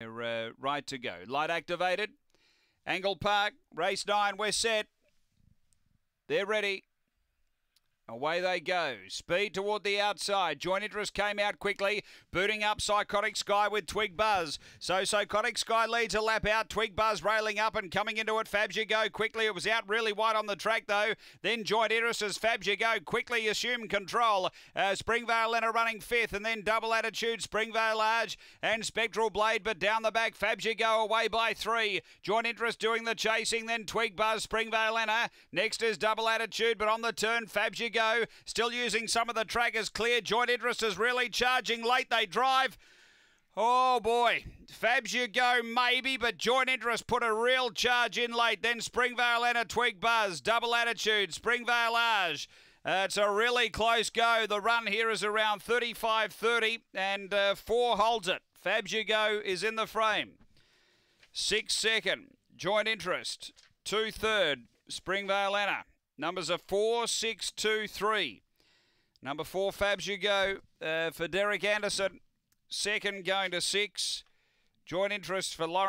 We're uh, right to go. Light activated. Angle Park, race nine, we're set. They're ready. Away they go. Speed toward the outside. Joint interest came out quickly. Booting up Psychotic Sky with Twig Buzz. So Psychotic Sky leads a lap out. Twig Buzz railing up and coming into it. Fabs you go quickly. It was out really wide on the track though. Then joint interest as Fabs you go quickly assume control. Uh, Springvale and a running fifth and then double attitude. Springvale large and Spectral Blade but down the back. Fabs you go away by three. Joint interest doing the chasing. Then Twig Buzz, Springvale and a. Next is double attitude but on the turn Fabs you go go. Still using some of the trackers clear. Joint interest is really charging late. They drive. Oh boy, Fabs you go maybe, but joint interest put a real charge in late. Then Springvale and a twig buzz, double attitude, Springvale Arge. Uh, it's a really close go. The run here is around 35 30, and uh, four holds it. Fabs you go is in the frame. Six second, joint interest, two third, Springvale Anna. Numbers are four, six, two, three. Number four, Fabs, you go uh, for Derek Anderson. Second going to six. Joint interest for Lauren.